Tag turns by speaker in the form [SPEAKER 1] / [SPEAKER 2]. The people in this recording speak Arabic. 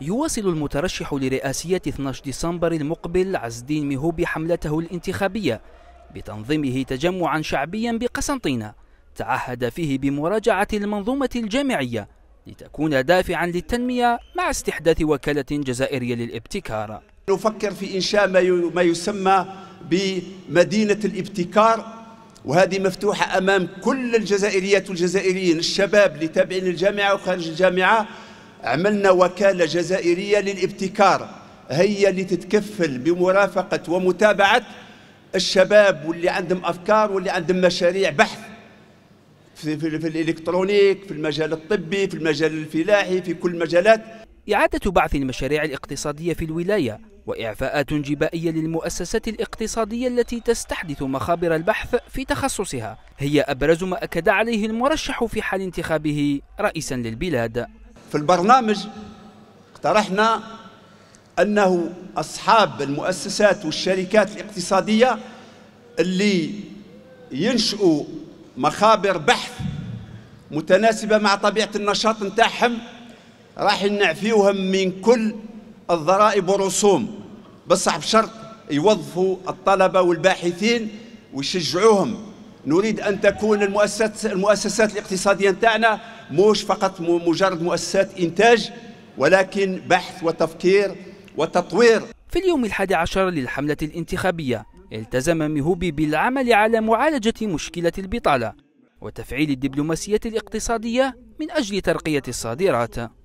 [SPEAKER 1] يواصل المترشح لرئاسية 12 ديسمبر المقبل عز الدين ميهوبي حملته الانتخابية بتنظيمه تجمعا شعبيا بقسنطينة تعهد فيه بمراجعة المنظومة الجامعية لتكون دافعا للتنمية مع استحداث وكالة جزائرية للابتكار
[SPEAKER 2] نفكر في إنشاء ما يسمى بمدينة الابتكار وهذه مفتوحة أمام كل الجزائريات والجزائريين الشباب اللي تابعين الجامعة وخارج الجامعة عملنا وكالة جزائرية للابتكار هي اللي تتكفل بمرافقة ومتابعة الشباب واللي عندهم أفكار واللي عندهم مشاريع بحث في, في, في الإلكترونيك في المجال الطبي في المجال الفلاحي في كل المجالات إعادة بعث المشاريع الاقتصادية في الولاية
[SPEAKER 1] وإعفاءات جبائية للمؤسسات الاقتصادية التي تستحدث مخابر البحث في تخصصها هي أبرز ما أكد عليه المرشح في حال انتخابه رئيسا
[SPEAKER 2] للبلاد في البرنامج اقترحنا أنه أصحاب المؤسسات والشركات الاقتصادية اللي ينشئوا مخابر بحث متناسبة مع طبيعة النشاط نتاعهم راح نعفيوهم من كل الضرائب والرسوم بصح بشرط يوظفوا الطلبة والباحثين ويشجعوهم نريد أن تكون المؤسسات, المؤسسات الاقتصادية نتاعنا مش فقط مجرد مؤسسات إنتاج ولكن بحث وتفكير وتطوير
[SPEAKER 1] في اليوم الحادي عشر للحملة الانتخابية التزم مهوبي بالعمل على معالجة مشكلة البطالة وتفعيل الدبلوماسية الاقتصادية من أجل ترقية الصادرات